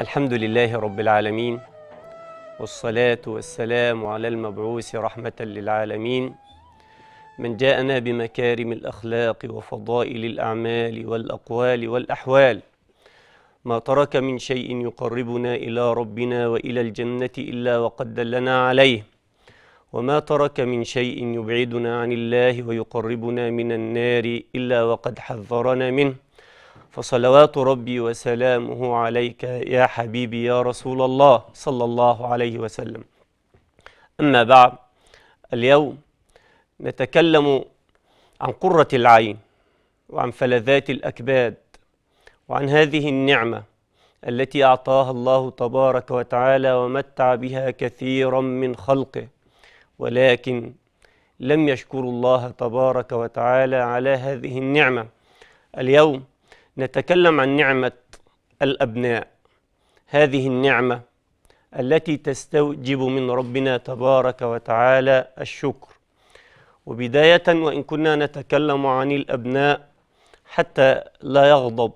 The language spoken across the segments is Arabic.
الحمد لله رب العالمين والصلاة والسلام على المبعوث رحمة للعالمين من جاءنا بمكارم الأخلاق وفضائل الأعمال والأقوال والأحوال ما ترك من شيء يقربنا إلى ربنا وإلى الجنة إلا وقد دلنا عليه وما ترك من شيء يبعدنا عن الله ويقربنا من النار إلا وقد حذرنا منه فصلوات ربي وسلامه عليك يا حبيبي يا رسول الله صلى الله عليه وسلم أما بعد اليوم نتكلم عن قرة العين وعن فلذات الأكباد وعن هذه النعمة التي أعطاها الله تبارك وتعالى ومتع بها كثيرا من خلقه ولكن لم يشكروا الله تبارك وتعالى على هذه النعمة اليوم نتكلم عن نعمة الأبناء هذه النعمة التي تستوجب من ربنا تبارك وتعالى الشكر وبداية وإن كنا نتكلم عن الأبناء حتى لا يغضب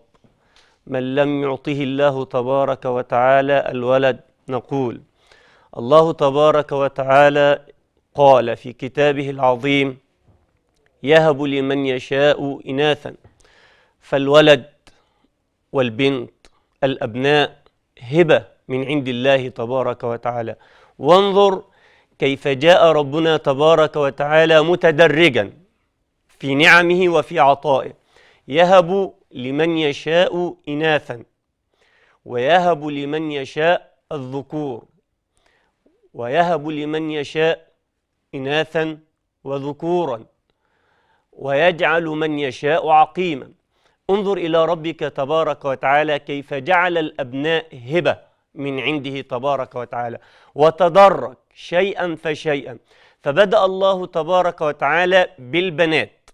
من لم يعطه الله تبارك وتعالى الولد نقول الله تبارك وتعالى قال في كتابه العظيم يهب لمن يشاء إناثا فالولد والبنت الأبناء هبة من عند الله تبارك وتعالى وانظر كيف جاء ربنا تبارك وتعالى متدرجا في نعمه وفي عطائه يهب لمن يشاء إناثا ويهب لمن يشاء الذكور ويهب لمن يشاء إناثا وذكورا ويجعل من يشاء عقيما انظر إلى ربك تبارك وتعالى كيف جعل الأبناء هبة من عنده تبارك وتعالى وتدرج شيئا فشيئا فبدأ الله تبارك وتعالى بالبنات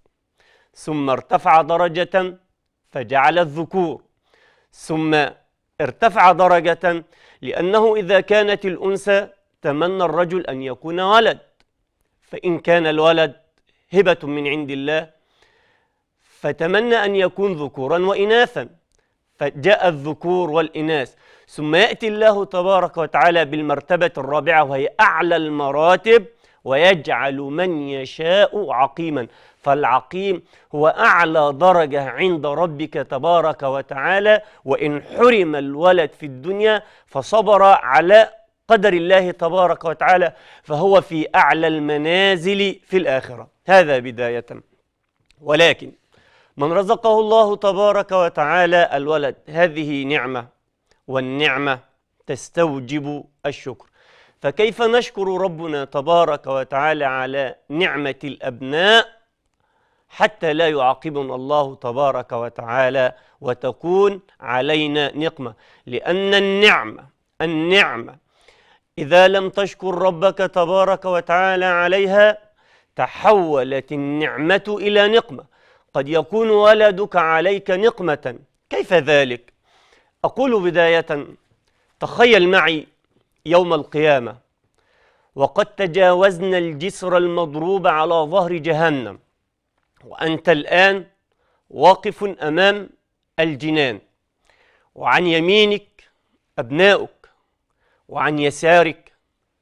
ثم ارتفع درجة فجعل الذكور ثم ارتفع درجة لأنه إذا كانت الأنثى تمنى الرجل أن يكون ولد فإن كان الولد هبة من عند الله فتمنى أن يكون ذكورا وإناثا فجاء الذكور والإناث ثم يأتي الله تبارك وتعالى بالمرتبة الرابعة وهي أعلى المراتب ويجعل من يشاء عقيما فالعقيم هو أعلى درجة عند ربك تبارك وتعالى وإن حرم الولد في الدنيا فصبر على قدر الله تبارك وتعالى فهو في أعلى المنازل في الآخرة هذا بداية ولكن من رزقه الله تبارك وتعالى الولد هذه نعمة والنعمة تستوجب الشكر فكيف نشكر ربنا تبارك وتعالى على نعمة الأبناء حتى لا يعاقبنا الله تبارك وتعالى وتكون علينا نقمة لأن النعمة النعمة إذا لم تشكر ربك تبارك وتعالى عليها تحولت النعمة إلى نقمة قد يكون ولدك عليك نقمة كيف ذلك؟ أقول بداية تخيل معي يوم القيامة وقد تجاوزنا الجسر المضروب على ظهر جهنم وأنت الآن واقف أمام الجنان وعن يمينك أبناؤك وعن يسارك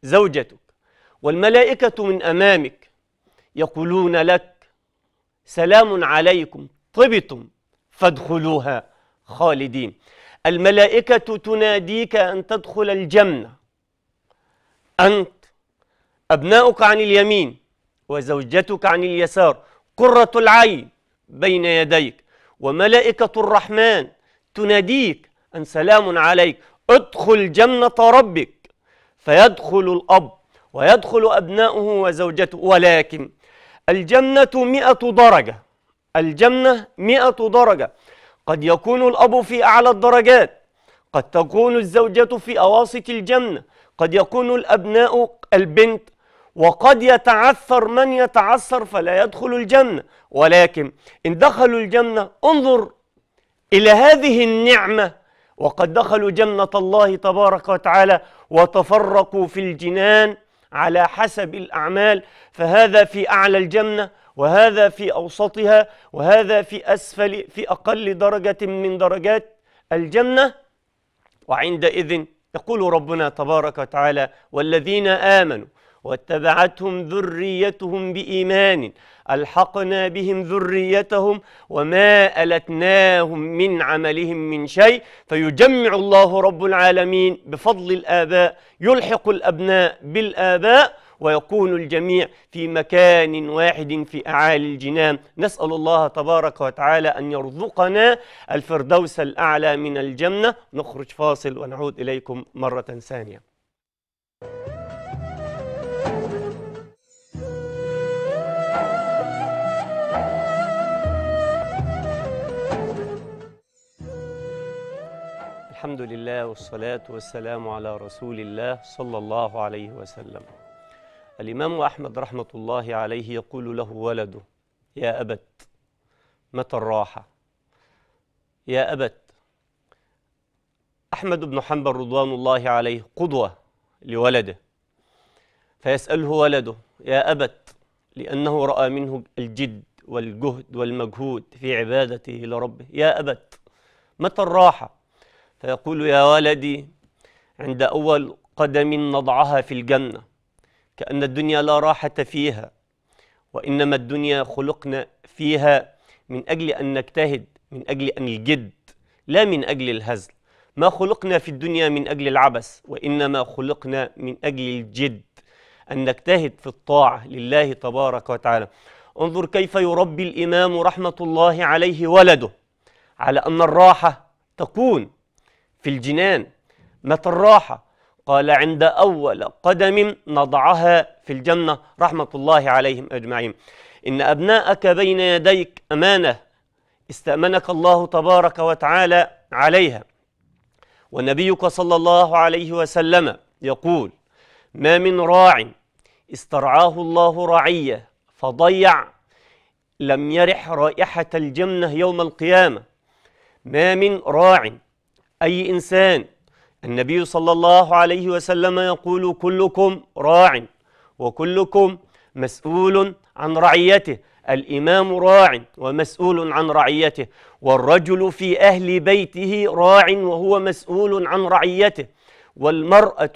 زوجتك والملائكة من أمامك يقولون لك سلام عليكم طبتم فادخلوها خالدين الملائكة تناديك أن تدخل الجنة أنت أبناؤك عن اليمين وزوجتك عن اليسار قرة العين بين يديك وملائكة الرحمن تناديك أن سلام عليك ادخل جنة ربك فيدخل الأب ويدخل أبناؤه وزوجته ولكن الجنة مئة درجة الجنة مئة درجة قد يكون الأب في أعلى الدرجات قد تكون الزوجة في أواسط الجنة قد يكون الأبناء البنت وقد يتعثر من يتعثر فلا يدخل الجنة ولكن إن دخلوا الجنة انظر إلى هذه النعمة وقد دخلوا جنة الله تبارك وتعالى وتفرقوا في الجنان على حسب الأعمال فهذا في أعلى الجنة وهذا في أوسطها وهذا في أسفل في أقل درجة من درجات الجنة وعندئذ يقول ربنا تبارك وتعالى والذين آمنوا واتبعتهم ذريتهم بإيمان ألحقنا بهم ذريتهم وما ألتناهم من عملهم من شيء فيجمع الله رب العالمين بفضل الآباء يلحق الأبناء بالآباء ويكون الجميع في مكان واحد في أعالي الجنان نسأل الله تبارك وتعالى أن يرزقنا الفردوس الأعلى من الجنة نخرج فاصل ونعود إليكم مرة ثانية الحمد لله والصلاة والسلام على رسول الله صلى الله عليه وسلم الإمام أحمد رحمة الله عليه يقول له ولده يا أبت متى الراحة يا أبت أحمد بن حنبل رضوان الله عليه قدوة لولده فيسأله ولده يا أبت لأنه رأى منه الجد والجهد والمجهود في عبادته لربه يا أبت متى الراحة فيقول يا ولدي عند أول قدم نضعها في الجنة كأن الدنيا لا راحة فيها وإنما الدنيا خلقنا فيها من أجل أن نجتهد من أجل أن الجد لا من أجل الهزل ما خلقنا في الدنيا من أجل العبث وإنما خلقنا من أجل الجد أن نجتهد في الطاعة لله تبارك وتعالى انظر كيف يربي الإمام رحمة الله عليه ولده على أن الراحة تكون في الجنان متى الراحة قال عند أول قدم نضعها في الجنة رحمة الله عليهم أجمعين إن أبناءك بين يديك أمانة استأمنك الله تبارك وتعالى عليها ونبيك صلى الله عليه وسلم يقول ما من راع استرعاه الله رعية فضيع لم يرح رائحة الجنة يوم القيامة ما من راع أي إنسان النبي صلى الله عليه وسلم يقول كلكم راع وكلكم مسؤول عن رعيته الإمام راع ومسؤول عن رعيته والرجل في أهل بيته راع وهو مسؤول عن رعيته والمرأة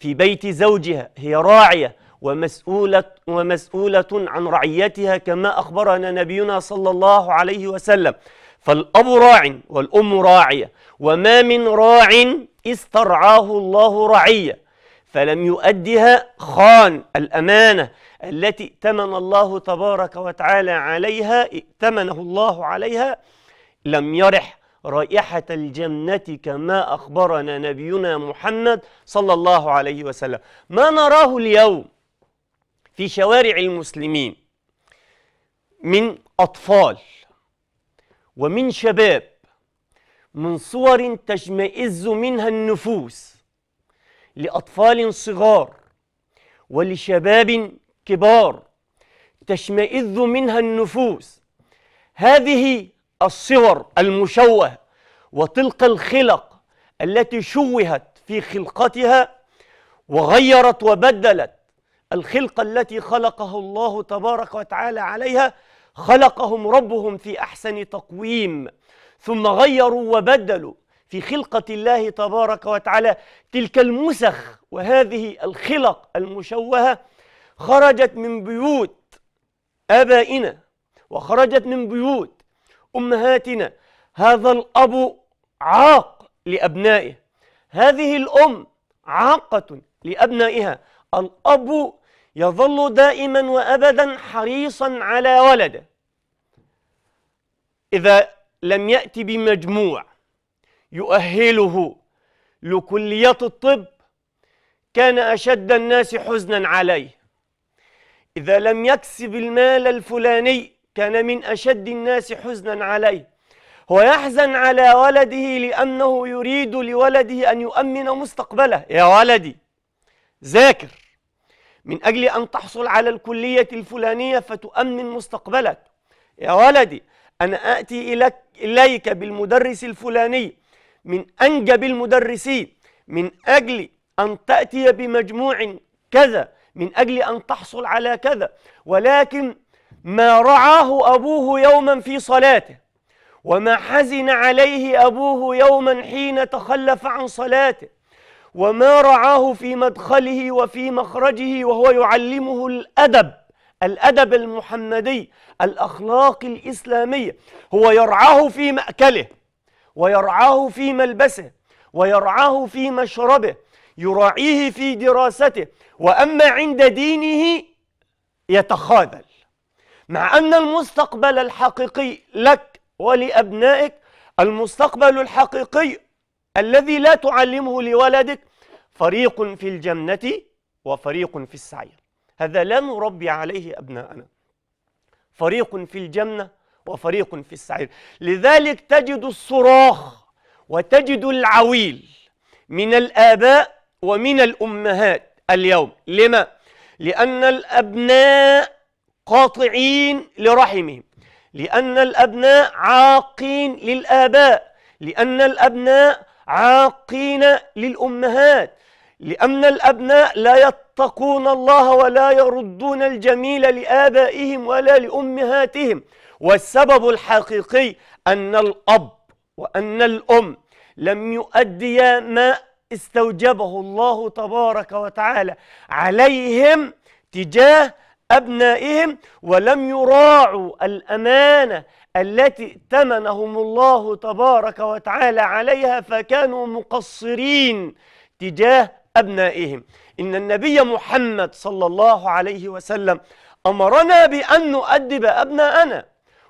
في بيت زوجها هي راعية ومسؤولة, ومسؤولة عن رعيتها كما أخبرنا نبينا صلى الله عليه وسلم فالأب راع والأم راعية وما من راع استرعاه الله رعية فلم يؤدها خان الأمانة التي ائتمن الله تبارك وتعالى عليها ائتمنه الله عليها لم يرح رائحة الجنة كما أخبرنا نبينا محمد صلى الله عليه وسلم ما نراه اليوم في شوارع المسلمين من أطفال ومن شباب من صور تشمئز منها النفوس لأطفال صغار ولشباب كبار تشمئز منها النفوس هذه الصور المشوهة وتلك الخلق التي شوهت في خلقتها وغيرت وبدلت الخلقة التي خلقه الله تبارك وتعالى عليها خلقهم ربهم في احسن تقويم ثم غيروا وبدلوا في خلقه الله تبارك وتعالى تلك المسخ وهذه الخلق المشوهه خرجت من بيوت ابائنا وخرجت من بيوت امهاتنا هذا الاب عاق لابنائه هذه الام عاقه لابنائها الاب يظل دائما وأبدا حريصا على ولده إذا لم يأتي بمجموع يؤهله لكلية الطب كان أشد الناس حزنا عليه إذا لم يكسب المال الفلاني كان من أشد الناس حزنا عليه هو يحزن على ولده لأنه يريد لولده أن يؤمن مستقبله يا ولدي ذاكر من أجل أن تحصل على الكلية الفلانية فتؤمن مستقبلك يا ولدي أنا آتي إليك بالمدرس الفلاني من أنجب المدرسين من أجل أن تأتي بمجموع كذا من أجل أن تحصل على كذا ولكن ما رعاه أبوه يوما في صلاته وما حزن عليه أبوه يوما حين تخلف عن صلاته وما رعاه في مدخله وفي مخرجه وهو يعلمه الأدب الأدب المحمدي الأخلاق الإسلامية هو يرعاه في مأكله ويرعاه في ملبسه ويرعاه في مشربه يراعيه في دراسته وأما عند دينه يتخاذل مع أن المستقبل الحقيقي لك ولأبنائك المستقبل الحقيقي الذي لا تعلمه لولدك فريق في الجنة وفريق في السعير هذا لا نربي عليه أبناءنا فريق في الجنة وفريق في السعير لذلك تجد الصراخ وتجد العويل من الآباء ومن الأمهات اليوم لما؟ لأن الأبناء قاطعين لرحمهم لأن الأبناء عاقين للآباء لأن الأبناء عاقين للأمهات لأن الأبناء لا يتقون الله ولا يردون الجميل لآبائهم ولا لأمهاتهم والسبب الحقيقي أن الأب وأن الأم لم يؤديا ما استوجبه الله تبارك وتعالى عليهم تجاه أبنائهم ولم يراعوا الأمانة التي ائتمنهم الله تبارك وتعالى عليها فكانوا مقصرين تجاه أبنائهم إن النبي محمد صلى الله عليه وسلم أمرنا بأن نؤدب أبناءنا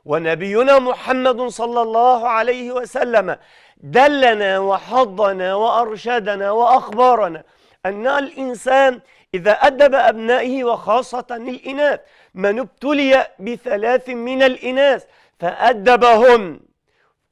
ونبينا محمد صلى الله عليه وسلم دلنا وحضنا وأرشدنا وأخبرنا أن الإنسان إذا أدب أبنائه وخاصة الإناث من ابتلي بثلاث من الإناث فأدبهم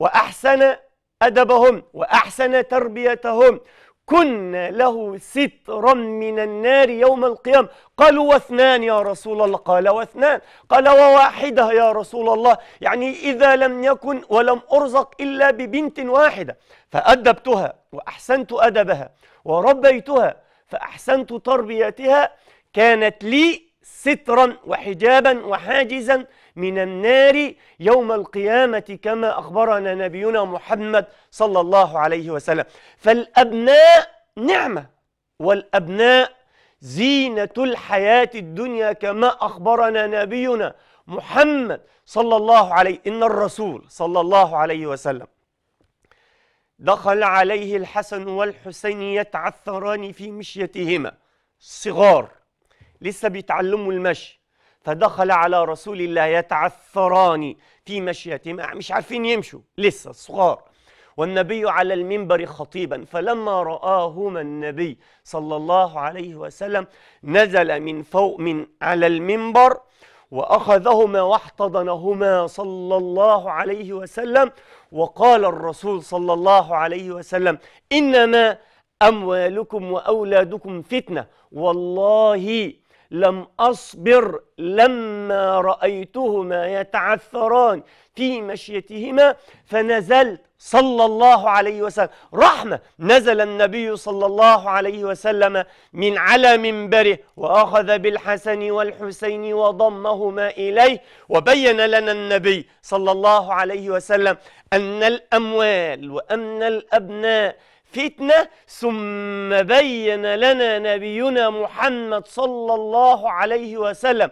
وأحسن أدبهم وأحسن تربيتهم كنا له سترا من النار يوم القيامة قالوا واثنان يا رسول الله قال واثنان قال وواحدة يا رسول الله يعني إذا لم يكن ولم أرزق إلا ببنت واحدة فأدبتها وأحسنت أدبها وربيتها فأحسنت تربيتها كانت لي سترا وحجابا وحاجزا من النار يوم القيامة كما أخبرنا نبينا محمد صلى الله عليه وسلم فالأبناء نعمة والأبناء زينة الحياة الدنيا كما أخبرنا نبينا محمد صلى الله عليه إن الرسول صلى الله عليه وسلم دخل عليه الحسن والحسين يتعثران في مشيتهما صغار لسه بيتعلموا المشي فدخل على رسول الله يتعثران في مشيتهما مش عارفين يمشوا لسه صغار والنبي على المنبر خطيبا فلما رآهما النبي صلى الله عليه وسلم نزل من فوق من على المنبر وأخذهما واحتضنهما صلى الله عليه وسلم وقال الرسول صلى الله عليه وسلم إنما أموالكم وأولادكم فتنة والله لم أصبر لما رأيتهما يتعثران في مشيتهما فنزلت صلى الله عليه وسلم رحمة نزل النبي صلى الله عليه وسلم من على منبره وأخذ بالحسن والحسين وضمهما إليه وبين لنا النبي صلى الله عليه وسلم أن الأموال وأن الأبناء فتنة ثم بين لنا نبينا محمد صلى الله عليه وسلم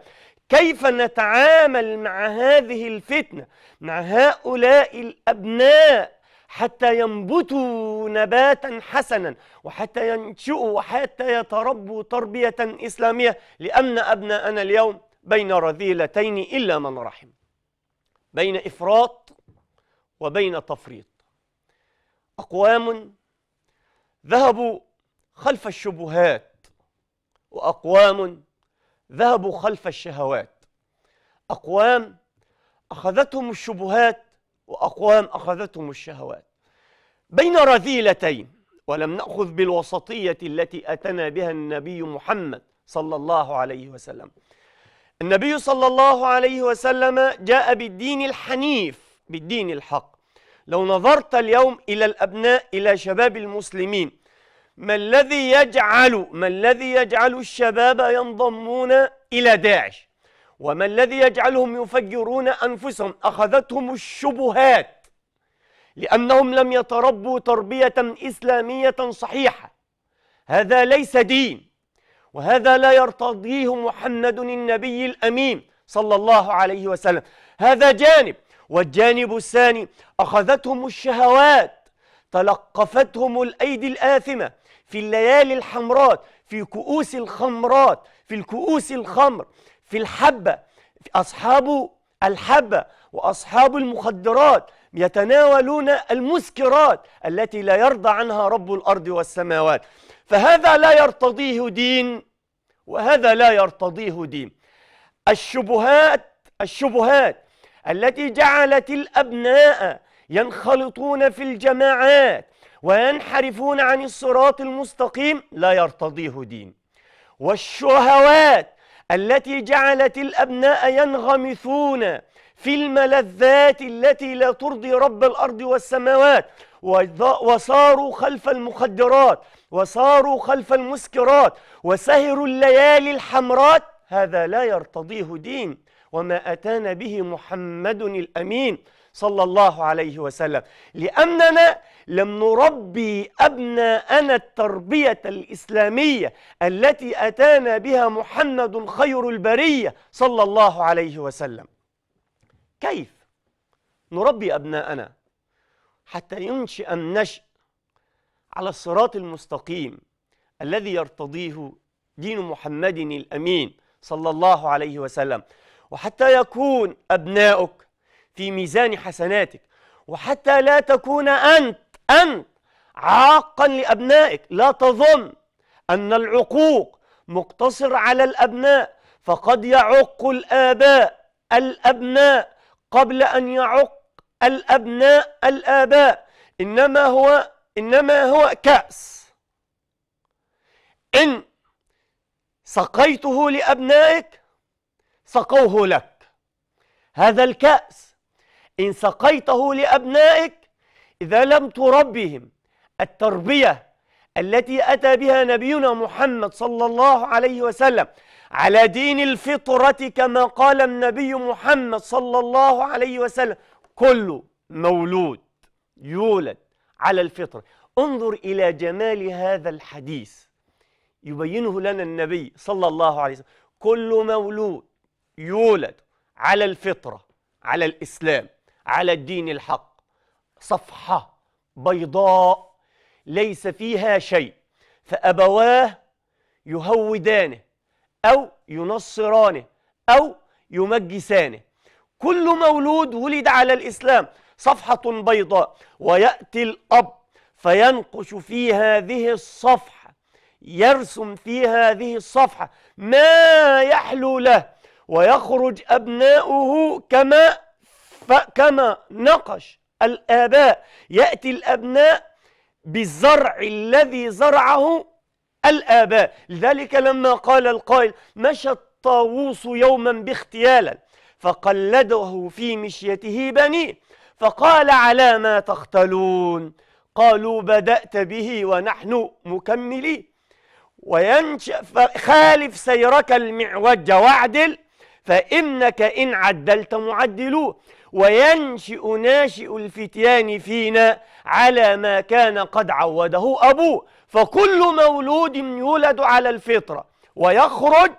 كيف نتعامل مع هذه الفتنة مع هؤلاء الأبناء حتى ينبتوا نباتا حسنا وحتى ينشئوا وحتى يتربوا تربية إسلامية لأن أبناءنا اليوم بين رذيلتين إلا من رحم بين إفراط وبين تفريط أقوام ذهبوا خلف الشبهات واقوام ذهبوا خلف الشهوات اقوام اخذتهم الشبهات واقوام اخذتهم الشهوات بين رذيلتين ولم ناخذ بالوسطيه التي اتنا بها النبي محمد صلى الله عليه وسلم النبي صلى الله عليه وسلم جاء بالدين الحنيف بالدين الحق لو نظرت اليوم الى الابناء الى شباب المسلمين ما الذي يجعل ما الذي يجعل الشباب ينضمون إلى داعش وما الذي يجعلهم يفجرون أنفسهم أخذتهم الشبهات لأنهم لم يتربوا تربية إسلامية صحيحة هذا ليس دين وهذا لا يرتضيه محمد النبي الأمين صلى الله عليه وسلم هذا جانب والجانب الثاني أخذتهم الشهوات تلقفتهم الأيدي الآثمة في الليالي الحمرات في كؤوس الخمرات في الكؤوس الخمر في الحبة في أصحاب الحبة وأصحاب المخدرات يتناولون المسكرات التي لا يرضى عنها رب الأرض والسماوات فهذا لا يرتضيه دين وهذا لا يرتضيه دين الشبهات الشبهات التي جعلت الأبناء ينخلطون في الجماعات وينحرفون عن الصراط المستقيم لا يرتضيه دين والشهوات التي جعلت الأبناء ينغمثون في الملذات التي لا ترضي رب الأرض والسماوات وصاروا خلف المخدرات وصاروا خلف المسكرات وسهروا الليالي الحمرات هذا لا يرتضيه دين وما أتانا به محمد الأمين صلى الله عليه وسلم لأننا لم نربي أبناءنا التربية الإسلامية التي أتانا بها محمد خير البرية صلى الله عليه وسلم كيف نربي أبناءنا حتى ينشئ النشأ على الصراط المستقيم الذي يرتضيه دين محمد الأمين صلى الله عليه وسلم وحتى يكون أبناؤك في ميزان حسناتك وحتى لا تكون أنت أنت عاقا لأبنائك لا تظن أن العقوق مقتصر على الأبناء فقد يعق الآباء الأبناء قبل أن يعق الأبناء الآباء إنما هو إنما هو كأس إن سقيته لأبنائك سقوه لك هذا الكأس إن سقيته لأبنائك إذا لم تربهم التربية التي أتى بها نبينا محمد صلى الله عليه وسلم على دين الفطرة كما قال النبي محمد صلى الله عليه وسلم كل مولود يولد على الفطرة انظر إلى جمال هذا الحديث يبينه لنا النبي صلى الله عليه وسلم كل مولود يولد على الفطرة على الإسلام على الدين الحق صفحة بيضاء ليس فيها شيء فأبواه يهودانه أو ينصرانه أو يمجسانه كل مولود ولد على الإسلام صفحة بيضاء ويأتي الأب فينقش في هذه الصفحة يرسم في هذه الصفحة ما يحلو له ويخرج أبناؤه كما فكما نقش الآباء يأتي الأبناء بالزرع الذي زرعه الآباء لذلك لما قال القائل مشى الطاووس يوما باختيالا فقلده في مشيته بنيه فقال على ما تختلون قالوا بدأت به ونحن مكملين وينشأ فخالف سيرك المعوج واعدل فإنك إن عدلت معدلوه وينشئ ناشئ الفتيان فينا على ما كان قد عوده أبوه فكل مولود يولد على الفطرة ويخرج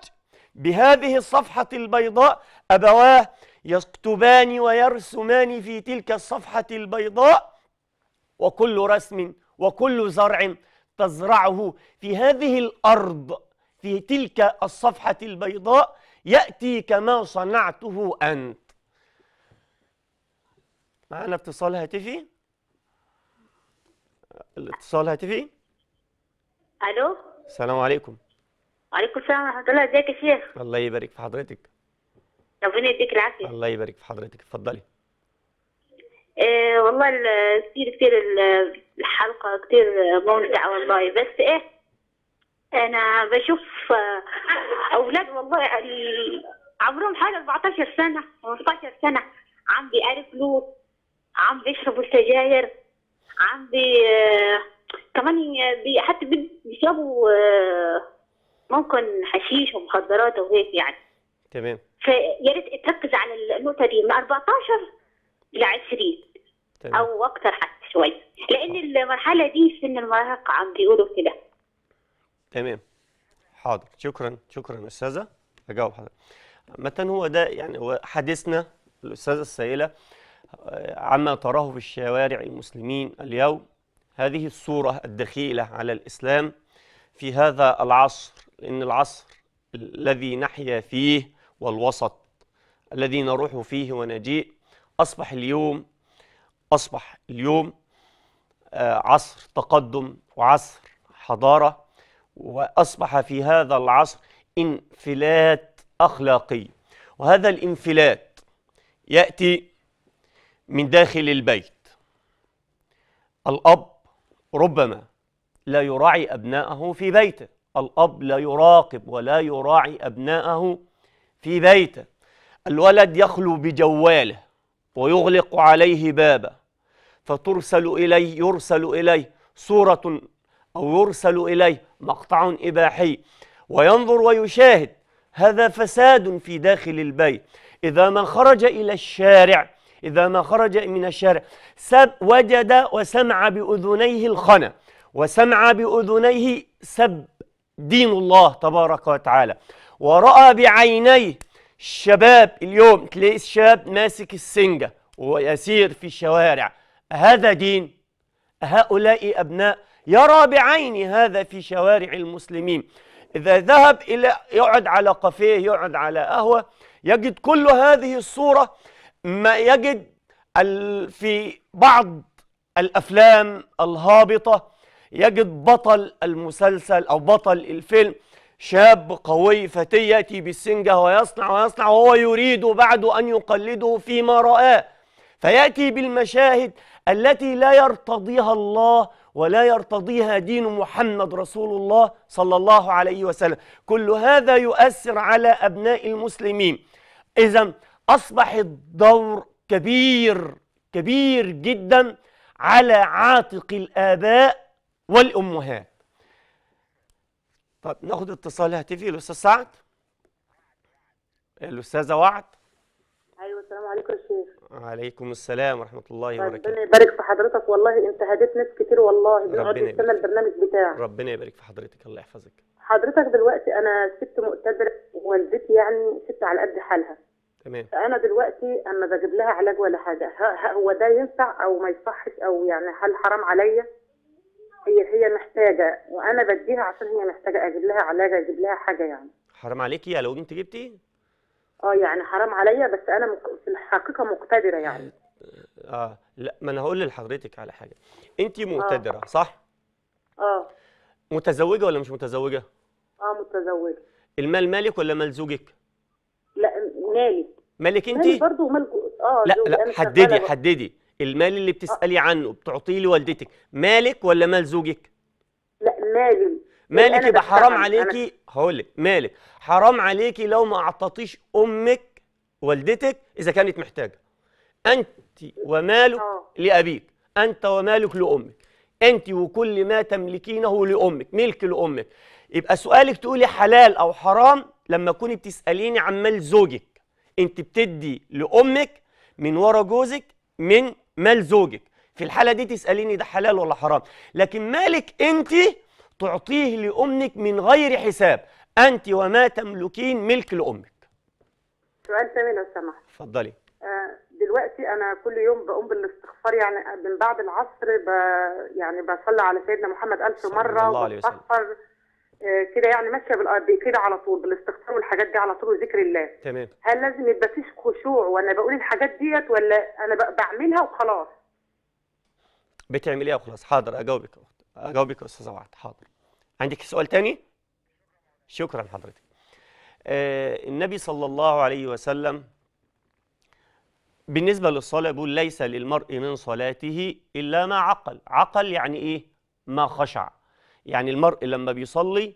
بهذه الصفحة البيضاء أبواه يكتبان ويرسمان في تلك الصفحة البيضاء وكل رسم وكل زرع تزرعه في هذه الأرض في تلك الصفحة البيضاء يأتي كما صنعته أنت معانا اتصال هاتفي الاتصال هاتفي الو السلام عليكم وعليكم السلام ورحمه الله ازيك يا شيخ الله يبارك في حضرتك ربنا يديك العافيه الله يبارك في حضرتك اتفضلي إيه والله كتير كتير الحلقه كتير ممتعه والله بس ايه انا بشوف آه، اولاد والله عمرهم حوالي 14 سنه 15 سنه عم بيعرف عم بيشربوا السجاير عم بي كمان بي حتى بيشربوا آه، ممكن حشيش ومخدرات وهيك يعني تمام فيا ريت تركز على النقطه دي من 14 ل 20 تمام. او اكثر حتى شوي لان المرحله دي سن المراهقه عم بيقولوا كده تمام حاضر شكرا شكرا استاذه اجاوب حضرتك متى هو ده يعني هو حديثنا الاستاذه السائله عما تراه في الشوارع المسلمين اليوم هذه الصورة الدخيلة على الإسلام في هذا العصر لأن العصر الذي نحيا فيه والوسط الذي نروح فيه ونجيء أصبح اليوم أصبح اليوم آه، عصر تقدم وعصر حضارة وأصبح في هذا العصر انفلات أخلاقي وهذا الانفلات يأتي من داخل البيت الأب ربما لا يراعي أبناءه في بيته الأب لا يراقب ولا يراعي أبناءه في بيته الولد يخلو بجواله ويغلق عليه بابه فترسل إليه يرسل إليه صورة أو يرسل إليه مقطع إباحي وينظر ويشاهد هذا فساد في داخل البيت إذا من خرج إلى الشارع إذا ما خرج من الشارع سب وجد وسمع بأذنيه الخنا وسمع بأذنيه سب دين الله تبارك وتعالى ورأى بعينيه الشباب اليوم تلاقي الشاب ماسك السنجة ويسير في الشوارع هذا دين هؤلاء أبناء يرى بعيني هذا في شوارع المسلمين إذا ذهب إلى يقعد على قفيه يقعد على قهوة يجد كل هذه الصورة ما يجد في بعض الأفلام الهابطة يجد بطل المسلسل أو بطل الفيلم شاب قوي فتى يأتي بالسنجة ويصنع ويصنع وهو يريد بعد أن يقلده فيما رآه فيأتي بالمشاهد التي لا يرتضيها الله ولا يرتضيها دين محمد رسول الله صلى الله عليه وسلم كل هذا يؤثر على أبناء المسلمين إذا أصبح الدور كبير كبير جدا على عاتق الآباء والأمهات طب ناخد اتصال هاتفي الأستاذ سعد الأستاذة وعد أيوة السلام عليكم يا شيخ وعليكم السلام ورحمة الله وبركاته ربنا يبارك في حضرتك والله أنت هديت ناس كتير والله بنقعد نستنى البرنامج بتاعك ربنا يبارك في حضرتك الله يحفظك حضرتك دلوقتي أنا ست مؤتدرة ووالدتي يعني ست على قد حالها تمام فانا دلوقتي اما بجيب لها علاج ولا حاجه هو ده ينفع او ما يصحش او يعني هل حرام عليا هي هي محتاجه وانا بديها عشان هي محتاجه اجيب لها علاج اجيب لها حاجه يعني حرام عليكي لو انت جبتي اه يعني حرام عليا بس انا في الحقيقه مقتدره يعني آه،, اه لا ما انا هقول لحضرتك على حاجه انت آه. مقتدره آه. صح اه متزوجه ولا مش متزوجه اه متزوجه المال مالك ولا مال زوجك لا مالي مالك انت برضه مال اه لا لا حددي حددي المال اللي بتسالي آه. عنه بتعطيه لوالدتك مالك ولا مال زوجك لا مالي مالك يبقى حرام عليكي هقول لك مالك حرام عليكي لو ما اعطيتيش امك والدتك اذا كانت محتاجه انت ومالك آه. لابيك انت ومالك لامك انت وكل ما تملكينه لامك ملك لامك يبقى سؤالك تقولي حلال او حرام لما تكوني بتساليني عن مال زوجك انت بتدي لامك من ورا جوزك من مال زوجك في الحاله دي تساليني ده حلال ولا حرام لكن مالك انت تعطيه لامك من غير حساب انت وما تملكين ملك لامك سؤال ثاني لو سمحت اتفضلي آه دلوقتي انا كل يوم بقوم بالاستغفار يعني من بعد العصر ب... يعني بصلي على سيدنا محمد ألف مره الله وبستغفر آه، كده يعني ماشيه بالارض كده على طول بالاستغفار والحاجات دي على طول وذكر الله تمام هل لازم يبقى فيش خشوع وانا بقول الحاجات ديت ولا انا بعملها وخلاص بتعمليها وخلاص حاضر اجاوبك اجاوبك يا استاذه وعد حاضر عندك سؤال تاني شكرا حضرتك آه النبي صلى الله عليه وسلم بالنسبة للصلاة بيقول ليس للمرء من صلاته إلا ما عقل عقل يعني إيه ما خشع يعني المرء لما بيصلي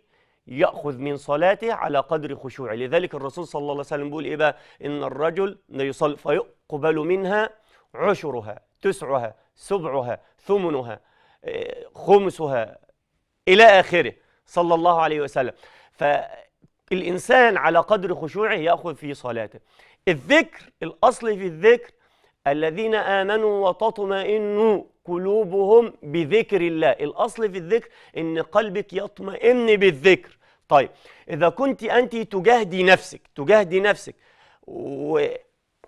يأخذ من صلاته على قدر خشوعه لذلك الرسول صلى الله عليه وسلم بيقول إيه بقى إن الرجل يصلي فيقبل منها عشرها تسعها سبعها ثمنها خمسها إلى آخره صلى الله عليه وسلم فالإنسان على قدر خشوعه يأخذ في صلاته الذكر الأصل في الذكر الذين آمنوا وتطمئنوا قلوبهم بذكر الله الأصل في الذكر أن قلبك يطمئن بالذكر طيب إذا كنت أنت تجاهدي نفسك تجاهدي نفسك و...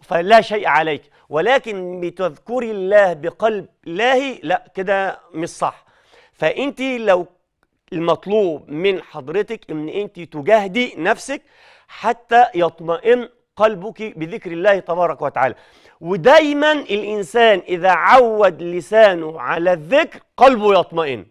فلا شيء عليك ولكن بتذكري الله بقلب لاهي لا كده مش صح فأنت لو المطلوب من حضرتك ان انت تجاهدي نفسك حتى يطمئن قلبك بذكر الله تبارك وتعالى ودايما الإنسان إذا عود لسانه على الذكر قلبه يطمئن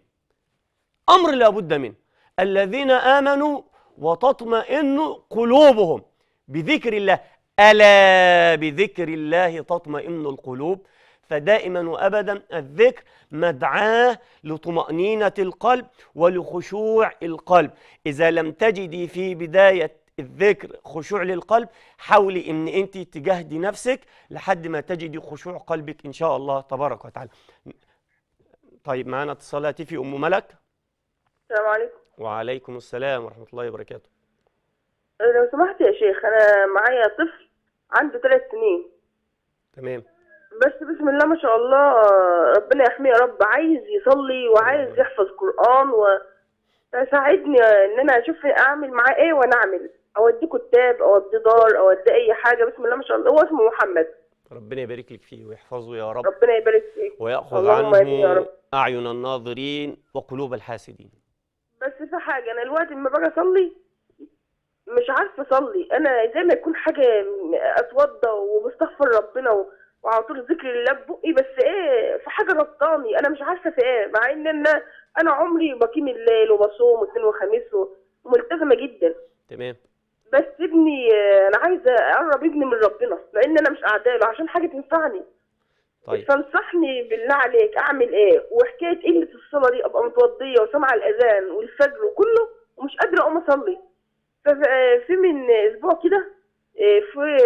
أمر لابد منه الذين آمنوا وتطمئن قلوبهم بذكر الله ألا بذكر الله تطمئن القلوب فدائما وأبدا الذكر مدعاه لطمأنينة القلب ولخشوع القلب إذا لم تجدي في بداية الذكر خشوع للقلب حاولي ان انت تجاهدي نفسك لحد ما تجدي خشوع قلبك ان شاء الله تبارك وتعالى طيب معانا اتصال في ام ملك السلام عليكم وعليكم السلام ورحمه الله وبركاته أه، لو سمحت يا شيخ انا معايا طفل عنده ثلاث سنين تمام بس بسم الله ما شاء الله ربنا يحميه يا رب عايز يصلي وعايز يحفظ قرآن و فساعدني ان انا اشوف اعمل معاه ايه وانا اعمل اوديه كتاب اوديه دار اوديه اي حاجه بسم الله ما شاء الله هو اسمه محمد ربنا يبارك لك فيه ويحفظه يا رب ربنا يبارك فيك ويأخذ عنه أعين الناظرين وقلوب الحاسدين بس في حاجة أنا الوقت لما باجي أصلي مش عارفة أصلي أنا زي ما يكون حاجة أتوضى وبستغفر ربنا وعلى طول ذكر الله ببقي بس إيه في حاجة ربطاني أنا مش عارفة في إيه مع إن أنا أنا عمري بقيم الليل وبصوم واثنين وخميس وملتزمة جدا تمام بس ابني آه، انا عايزه اقرب ابني من ربنا لان انا مش قاعده له عشان حاجه تنفعني طيب فانصحني بالله عليك اعمل ايه وحكايه قله الصلاه دي ابقى متوضيه وسامعه الاذان والفجر وكله ومش قادره اقوم اصلي ففي آه، من اسبوع كده آه، في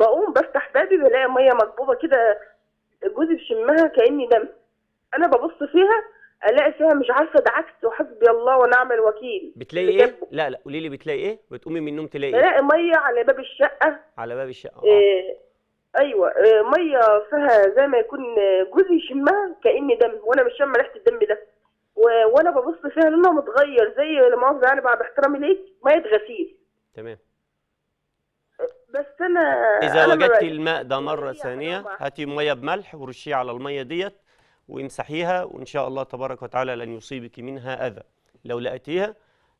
بقوم بفتح بابي بلاقي ميه مكبوبه كده جوزي بشمها كاني دم انا ببص فيها الاقي فيها مش عارفه ده عكس وحسبي الله ونعم الوكيل بتلاقي ايه؟ لا لا قولي لي بتلاقي ايه؟ بتقومي من النوم تلاقي ايه؟ بلاقي ميه على باب الشقه على باب الشقه اه, آه، ايوه آه، ميه فيها زي ما يكون آه، جوزي يشمها كاني دم وانا مش شامه ريحه الدم ده وانا ببص فيها لونها متغير زي لما اقصد يعني بعد احترامي ليك ميه غسيل تمام بس انا اذا وجدتي الماء ده مره ثانيه هاتي ميه بملح ورشيه على الميه ديت وامسحيها وإن شاء الله تبارك وتعالى لن يصيبك منها أذى لو لقيتيها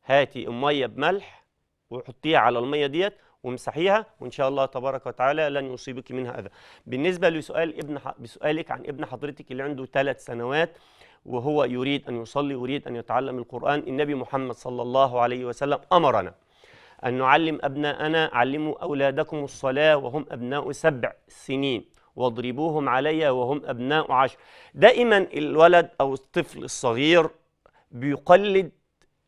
هاتي الميه بملح وحطيها على المية ديت وامسحيها وإن شاء الله تبارك وتعالى لن يصيبك منها أذى بالنسبة لسؤال ابن ح... بسؤالك عن ابن حضرتك اللي عنده ثلاث سنوات وهو يريد أن يصلي ويريد أن يتعلم القرآن النبي محمد صلى الله عليه وسلم أمرنا أن نعلم أبناءنا علموا أولادكم الصلاة وهم أبناء سبع سنين واضربوهم علي وهم أبناء عشر دائما الولد أو الطفل الصغير بيقلد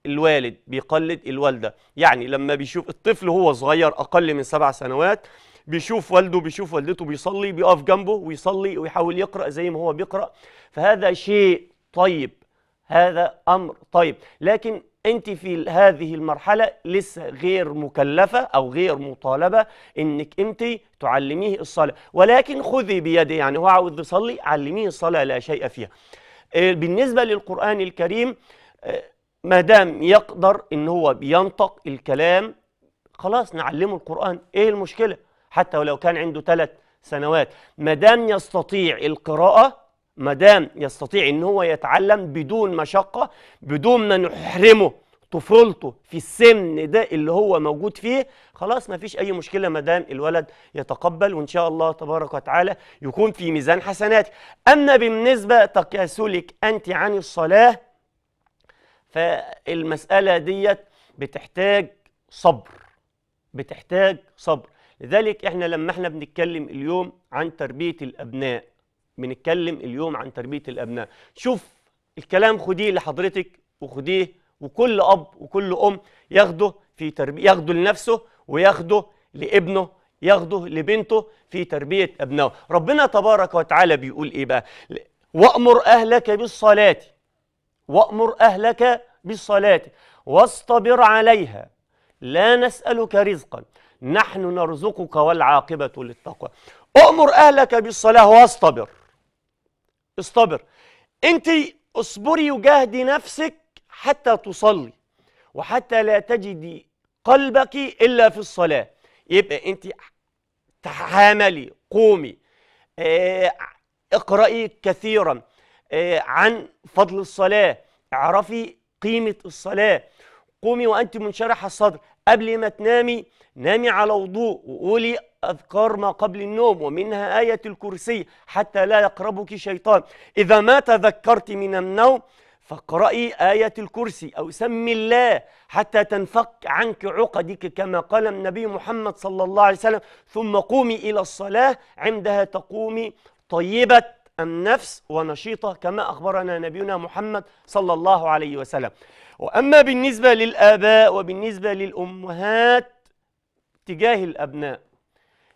الوالد بيقلد الوالدة يعني لما بيشوف الطفل هو صغير أقل من سبع سنوات بيشوف والده بيشوف والدته بيصلي بيقف جنبه ويصلي ويحاول يقرأ زي ما هو بيقرأ فهذا شيء طيب هذا أمر طيب لكن انت في هذه المرحلة لسه غير مكلفة او غير مطالبة انك انت تعلميه الصلاة ولكن خذي بيده يعني هو عاوز يصلي علميه الصلاة لا شيء فيها آه، بالنسبة للقرآن الكريم آه، ما دام يقدر ان هو بينطق الكلام خلاص نعلمه القرآن ايه المشكلة حتى ولو كان عنده ثلاث سنوات ما دام يستطيع القراءة ما دام يستطيع ان هو يتعلم بدون مشقه بدون ما نحرمه طفولته في السن ده اللي هو موجود فيه خلاص ما فيش اي مشكله ما دام الولد يتقبل وان شاء الله تبارك وتعالى يكون في ميزان حسناتك اما بالنسبه تكاسلك انت عن الصلاه فالمساله ديت بتحتاج صبر بتحتاج صبر لذلك احنا لما احنا بنتكلم اليوم عن تربيه الابناء بنتكلم اليوم عن تربيه الابناء شوف الكلام خديه لحضرتك وخديه وكل اب وكل ام ياخده في تربيه ياخده لنفسه وياخده لابنه ياخده لبنته في تربيه ابنائه ربنا تبارك وتعالى بيقول ايه بقى وامر اهلك بالصلاه وامر اهلك بالصلاه واصطبر عليها لا نسالك رزقا نحن نرزقك والعاقبه للتقوى امر اهلك بالصلاه واصطبر اصطبر انت اصبري وجاهدي نفسك حتى تصلي وحتى لا تجدي قلبك الا في الصلاه يبقى انت تحاملي قومي اه اقرأي كثيرا اه عن فضل الصلاة اعرفي قيمة الصلاة قومي وأنت منشرحه الصدر قبل ما تنامي نامي على وضوء وقولي أذكار ما قبل النوم ومنها آية الكرسي حتى لا يقربك شيطان إذا ما تذكرت من النوم فاقرأي آية الكرسي أو سمي الله حتى تنفك عنك عقدك كما قال النبي محمد صلى الله عليه وسلم ثم قومي إلى الصلاة عندها تقومي طيبة النفس ونشيطة كما أخبرنا نبينا محمد صلى الله عليه وسلم وأما بالنسبة للآباء وبالنسبة للأمهات تجاه الأبناء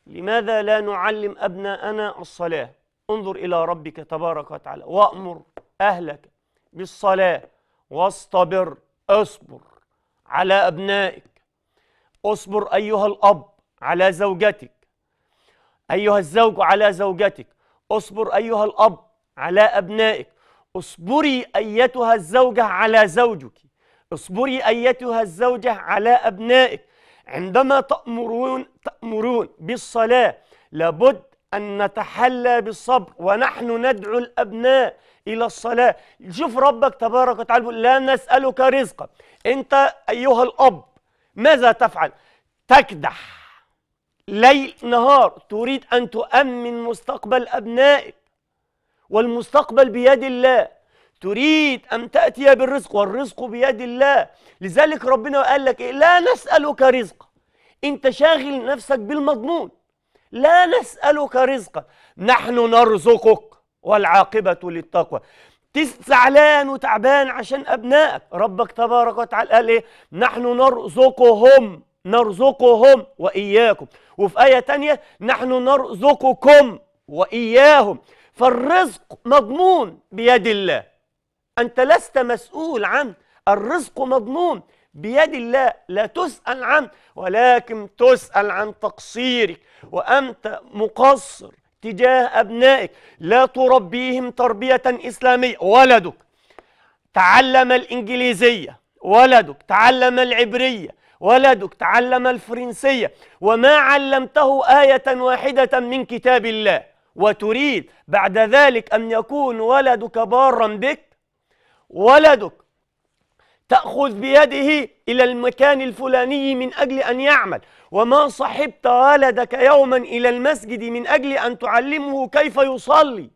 لماذا لا نعلم أبناءنا الصلاة انظر إلى ربك تبارك وتعالى وأمر أهلك بالصلاة واصطبر اصبر على أبنائك اصبر أيها الأب على زوجتك أيها الزوج على زوجتك اصبر أيها الأب على أبنائك اصبري أيتها الزوجة على زوجك اصبري أيتها الزوجة على أبنائك عندما تأمرون تأمرون بالصلاة لابد أن نتحلى بالصبر ونحن ندعو الأبناء إلى الصلاة شوف ربك تبارك وتعالى بيقول لا نسألك رزقا أنت أيها الأب ماذا تفعل تكدح ليل نهار تريد أن تؤمن مستقبل أبنائك والمستقبل بيد الله تريد أن تأتي بالرزق والرزق بيد الله لذلك ربنا قال لك إيه؟ لا نسألك رزق أنت شاغل نفسك بالمضمون لا نسألك رزقا نحن نرزقك والعاقبة للتقوى زعلان وتعبان عشان أبنائك ربك تبارك وتعالى قال إيه نحن نرزقهم نرزقهم وإياكم وفي آية تانية نحن نرزقكم وإياهم فالرزق مضمون بيد الله أنت لست مسؤول عنه الرزق مضمون بيد الله لا تسأل عنه ولكن تسأل عن تقصيرك وأنت مقصر تجاه أبنائك لا تربيهم تربية إسلامية ولدك تعلم الإنجليزية ولدك تعلم العبرية ولدك تعلم الفرنسية وما علمته آية واحدة من كتاب الله وتريد بعد ذلك أن يكون ولدك بارا بك ولدك تأخذ بيده إلى المكان الفلاني من أجل أن يعمل وما صحبت ولدك يوما إلى المسجد من أجل أن تعلمه كيف يصلي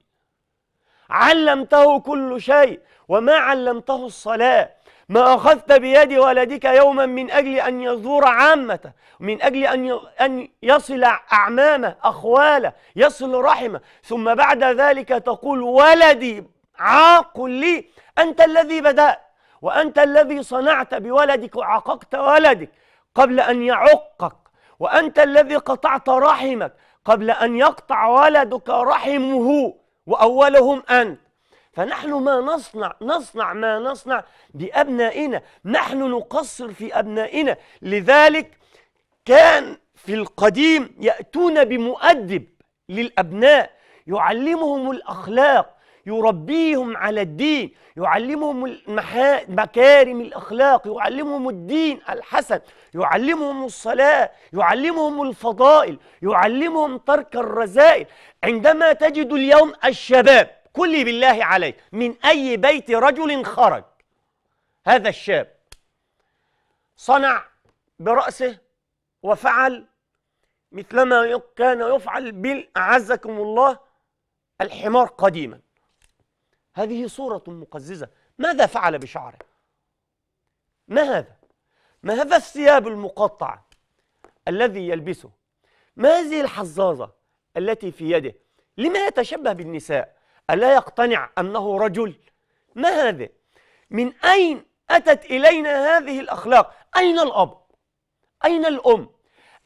علمته كل شيء وما علمته الصلاة ما أخذت بيد ولدك يوما من أجل أن يزور عامته من أجل أن أن يصل أعمامه أخواله يصل رحمه ثم بعد ذلك تقول ولدي عاقل لي أنت الذي بدأت وأنت الذي صنعت بولدك وعققت ولدك قبل أن يعقك وأنت الذي قطعت رحمك قبل أن يقطع ولدك رحمه وأولهم أنت فنحن ما نصنع نصنع ما نصنع بأبنائنا نحن نقصر في أبنائنا لذلك كان في القديم يأتون بمؤدب للأبناء يعلمهم الأخلاق يربيهم على الدين يعلمهم مكارم الأخلاق يعلمهم الدين الحسن يعلمهم الصلاة يعلمهم الفضائل يعلمهم ترك الرذائل عندما تجد اليوم الشباب كل بالله عليك من أي بيت رجل خرج هذا الشاب صنع برأسه وفعل مثلما كان يفعل بالعزكم أعزكم الله الحمار قديما هذه صورة مقززة ماذا فعل بشعره؟ ما هذا؟ ما هذا الثياب المقطع الذي يلبسه؟ ما هذه الحظاظة التي في يده؟ لما يتشبه بالنساء؟ ألا يقتنع أنه رجل؟ ما هذا؟ من أين أتت إلينا هذه الأخلاق؟ أين الأب؟ أين الأم؟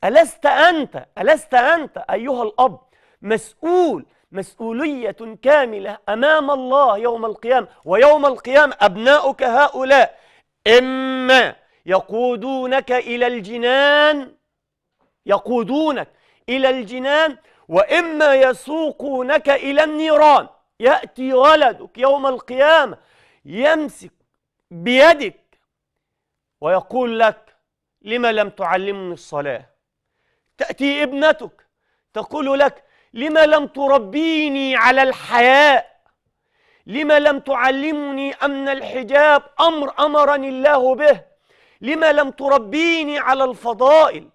ألست أنت ألست أنت أيها الأب مسؤول مسؤولية كاملة أمام الله يوم القيامة ويوم القيامة أبناؤك هؤلاء إما يقودونك إلى الجنان يقودونك إلى الجنان وإما يسوقونك إلى النيران يأتي ولدك يوم القيامة يمسك بيدك ويقول لك لما لم تعلمني الصلاة تأتي ابنتك تقول لك لما لم تربيني على الحياء لما لم تعلمني أن الحجاب أمر أمرني الله به لما لم تربيني على الفضائل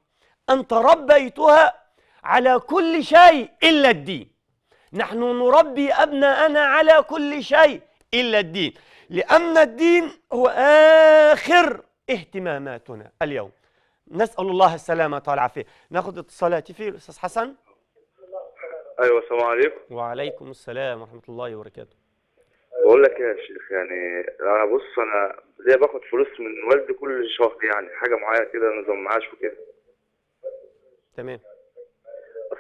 أنت ربيتها على كل شيء إلا الدين نحن نربي أبناءنا على كل شيء إلا الدين لأن الدين هو آخر اهتماماتنا اليوم نسأل الله السلامة والعافية ناخذ اتصالات في الأستاذ حسن ايوه السلام عليكم وعليكم السلام ورحمه الله وبركاته بقول لك إيه يا شيخ يعني انا بص انا زي باخد فلوس من والدي كل شهر يعني حاجه معينه كده نظام معاش وكده تمام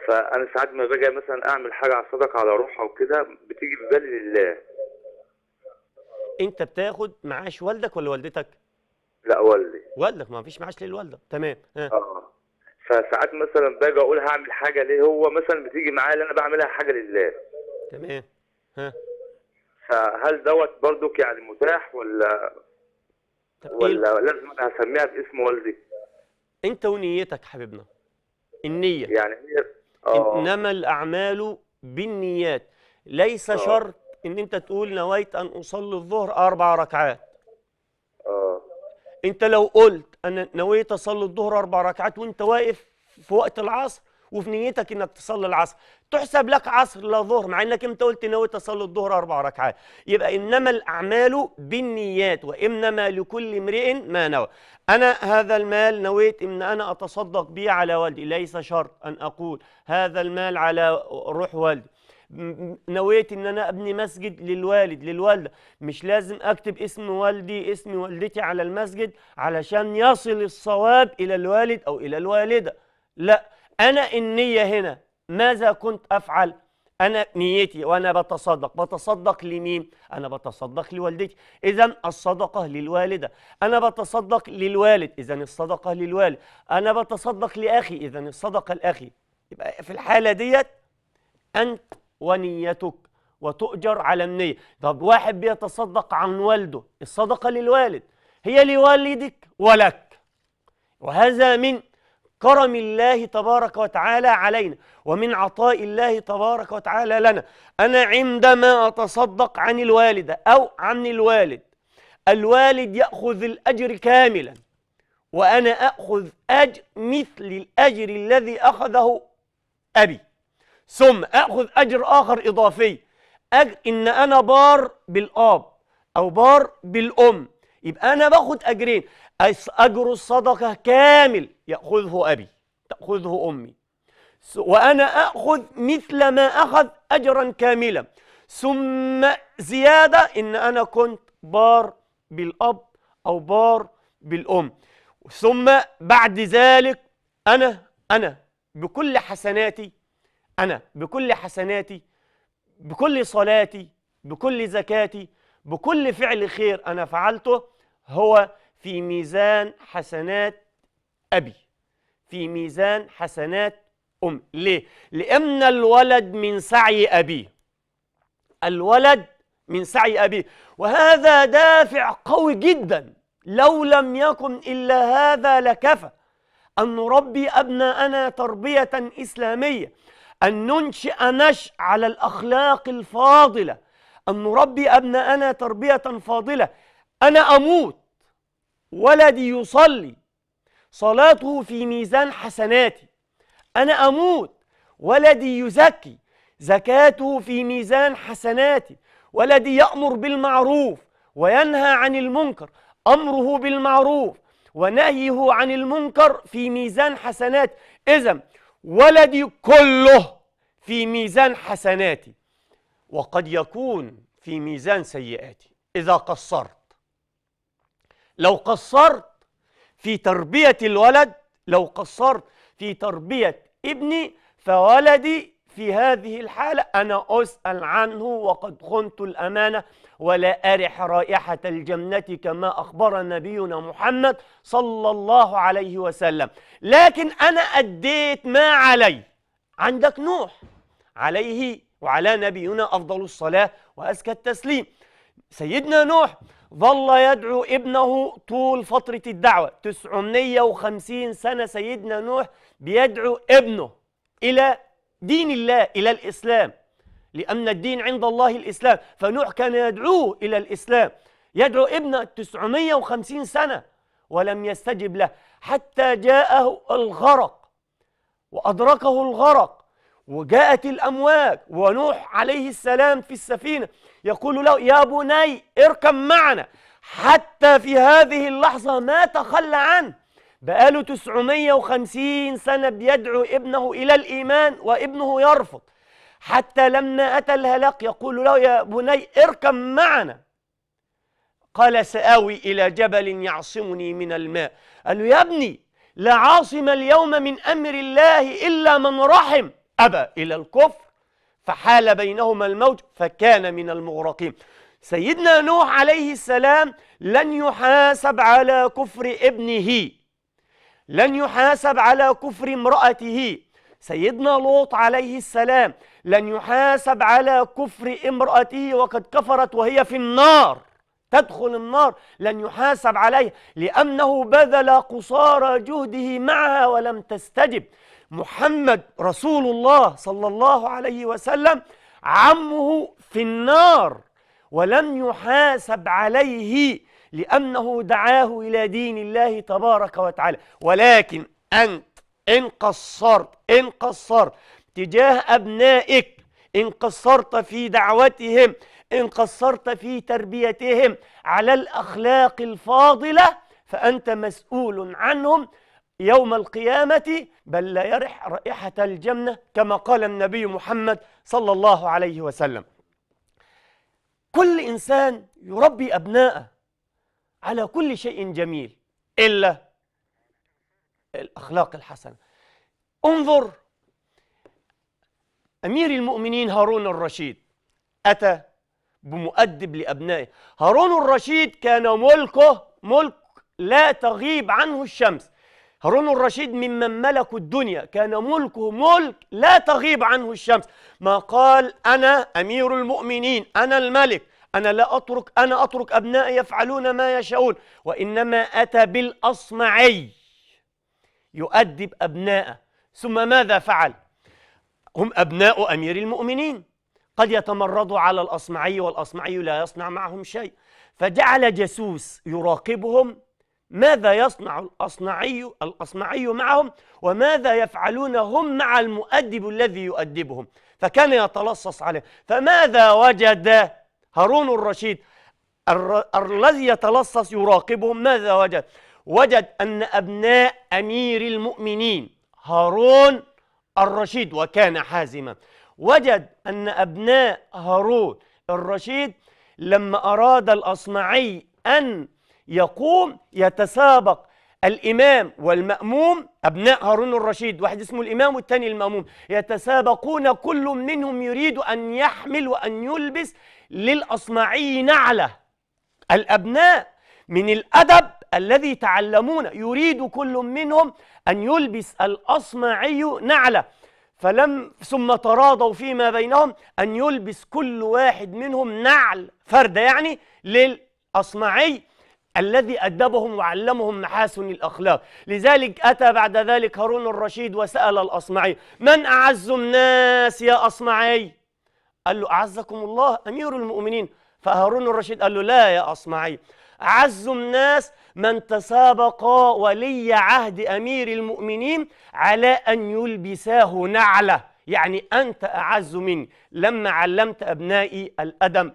فانا ساعات ما باجي مثلا اعمل حاجه على صدقه على روحها وكده بتيجي في بالي لله انت بتاخد معاش والدك ولا والدتك لا والدي والدك ما فيش معاش للوالده تمام ها آه. فساعات مثلا باجي اقول هعمل حاجه ليه هو مثلا بتيجي معايا اللي انا بعملها حاجه لله تمام ها فهل دوت برضك يعني متاح ولا إيه؟ ولا إيه؟ لازم انا هسميها باسم والدي انت ونيتك حبيبنا النيه يعني هي آه. انما الاعمال بالنيات ليس آه. شرط ان انت تقول نويت ان اصلي الظهر اربع ركعات انت لو قلت انا نويت اصلي الظهر اربع ركعات وانت واقف في وقت العصر وفي نيتك انك تصلي العصر تحسب لك عصر لا ظهر مع انك انت قلت نويت اصلي الظهر اربع ركعات يبقى انما الاعمال بالنيات وانما لكل امرئ ما نوى انا هذا المال نويت ان انا اتصدق به على والدي ليس شرط ان اقول هذا المال على روح والدي نويت ان انا ابني مسجد للوالد للوالده مش لازم اكتب اسم والدي اسم والدتي على المسجد علشان يصل الصواب الى الوالد او الى الوالده لا انا النيه هنا ماذا كنت افعل انا نيتي وانا بتصدق بتصدق لمين انا بتصدق لوالدتي اذا الصدقه للوالده انا بتصدق للوالد اذا الصدقه للوالد انا بتصدق لاخي اذا الصدقه لاخي يبقى في الحاله ديت انت ونيتك وتؤجر على النية طب واحد بيتصدق عن والده الصدقة للوالد هي لوالدك ولك وهذا من كرم الله تبارك وتعالى علينا ومن عطاء الله تبارك وتعالى لنا أنا عندما أتصدق عن الوالدة أو عن الوالد الوالد يأخذ الأجر كاملا وأنا أخذ أجر مثل الأجر الذي أخذه أبي ثم أخذ أجر آخر إضافي أجر إن أنا بار بالآب أو بار بالأم يبقى أنا باخد أجرين أجر الصدقة كامل يأخذه أبي تأخذه أمي وأنا أخذ مثل ما أخذ أجرا كاملا ثم زيادة إن أنا كنت بار بالأب أو بار بالأم ثم بعد ذلك أنا أنا بكل حسناتي أنا بكل حسناتي بكل صلاتي بكل زكاتي بكل فعل خير أنا فعلته هو في ميزان حسنات أبي في ميزان حسنات أم ليه؟ لأن الولد من سعي أبيه الولد من سعي أبيه وهذا دافع قوي جدا لو لم يكن إلا هذا لكفى أن نربي أبناءنا تربية إسلامية أن ننشئ نشء على الأخلاق الفاضلة أن نربي أبناءنا تربية فاضلة أنا أموت ولدي يصلي صلاته في ميزان حسناتي أنا أموت ولدي يزكي زكاته في ميزان حسناتي ولدي يأمر بالمعروف وينهى عن المنكر أمره بالمعروف ونهيه عن المنكر في ميزان حسناتي إذا ولدي كله في ميزان حسناتي وقد يكون في ميزان سيئاتي إذا قصرت لو قصرت في تربية الولد لو قصرت في تربية ابني فولدي في هذه الحالة أنا أسأل عنه وقد خنت الأمانة ولا أرح رائحة الجنة كما أخبر نبينا محمد صلى الله عليه وسلم لكن أنا أديت ما علي عندك نوح عليه وعلى نبينا أفضل الصلاة وأزكى التسليم سيدنا نوح ظل يدعو ابنه طول فترة الدعوة 950 سنة سيدنا نوح بيدعو ابنه إلى دين الله إلى الإسلام لأن الدين عند الله الإسلام فنوح كان يدعوه إلى الإسلام يدعو ابنه 950 سنة ولم يستجب له حتى جاءه الغرق وأدركه الغرق وجاءت الأمواج ونوح عليه السلام في السفينة يقول له يا بني اركب معنا حتى في هذه اللحظة ما تخلى عنه بقاله 950 سنة بيدعو ابنه إلى الإيمان وابنه يرفض حتى لما أتى الهلاك يقول له يا بني اركب معنا قال سآوي إلى جبل يعصمني من الماء قال له يا ابني لا عاصم اليوم من أمر الله إلا من رحم أبى إلى الكفر فحال بينهما الموج فكان من المغرقين سيدنا نوح عليه السلام لن يحاسب على كفر ابنه لن يحاسب على كفر امرأته سيدنا لوط عليه السلام لن يحاسب على كفر امرأته وقد كفرت وهي في النار تدخل النار لن يحاسب عليها لأنه بذل قصارى جهده معها ولم تستجب محمد رسول الله صلى الله عليه وسلم عمه في النار ولم يحاسب عليه لأنه دعاه إلى دين الله تبارك وتعالى ولكن أنت إن قصرت إن قصرت تجاه أبنائك إن قصرت في دعوتهم إن قصرت في تربيتهم على الأخلاق الفاضلة فأنت مسؤول عنهم يوم القيامة بل لا يرح رائحة الجنة كما قال النبي محمد صلى الله عليه وسلم كل إنسان يربي أبناءه على كل شيء جميل إلا الأخلاق الحسنة انظر أمير المؤمنين هارون الرشيد أتى بمؤدب لأبنائه هارون الرشيد كان ملكه ملك لا تغيب عنه الشمس هارون الرشيد ممن ملكوا الدنيا كان ملكه ملك لا تغيب عنه الشمس ما قال أنا أمير المؤمنين أنا الملك أنا لا أترك أنا أترك أبنائي يفعلون ما يشاءون وإنما أتى بالأصمعي يؤدب أبناءه ثم ماذا فعل؟ هم أبناء أمير المؤمنين قد يتمردوا على الأصمعي والأصمعي لا يصنع معهم شيء فجعل جاسوس يراقبهم ماذا يصنع الأصمعي الأصمعي معهم وماذا يفعلون هم مع المؤدب الذي يؤدبهم فكان يتلصص عليه فماذا وجد هارون الرشيد الذي يتلصص يراقبهم ماذا وجد؟ وجد أن أبناء أمير المؤمنين هارون الرشيد وكان حازما وجد أن أبناء هارون الرشيد لما أراد الأصمعي أن يقوم يتسابق الإمام والمأموم أبناء هارون الرشيد واحد اسمه الإمام والثاني المأموم يتسابقون كل منهم يريد أن يحمل وأن يلبس للأصمعي نعلة الأبناء من الأدب الذي تعلمون يريد كل منهم أن يلبس الأصمعي نعلة فلم ثم تراضوا فيما بينهم أن يلبس كل واحد منهم نعل فردة يعني للأصمعي الذي أدبهم وعلمهم محاسن الأخلاق لذلك أتى بعد ذلك هارون الرشيد وسأل الأصمعي من أعز الناس يا أصمعي قال له أعزكم الله أمير المؤمنين فهارون الرشيد قال له لا يا أصمعي أعز الناس من تسابق ولي عهد أمير المؤمنين على أن يلبساه نعله يعني أنت أعز مني لما علمت أبنائي الأدم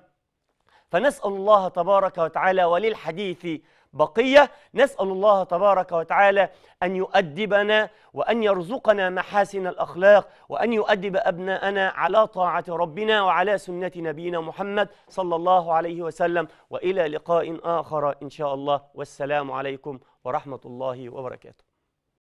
فنسأل الله تبارك وتعالى وللحديث بقية نسأل الله تبارك وتعالى أن يؤدبنا وأن يرزقنا محاسن الأخلاق وأن يؤدب أبناءنا على طاعة ربنا وعلى سنة نبينا محمد صلى الله عليه وسلم وإلى لقاء آخر إن شاء الله والسلام عليكم ورحمة الله وبركاته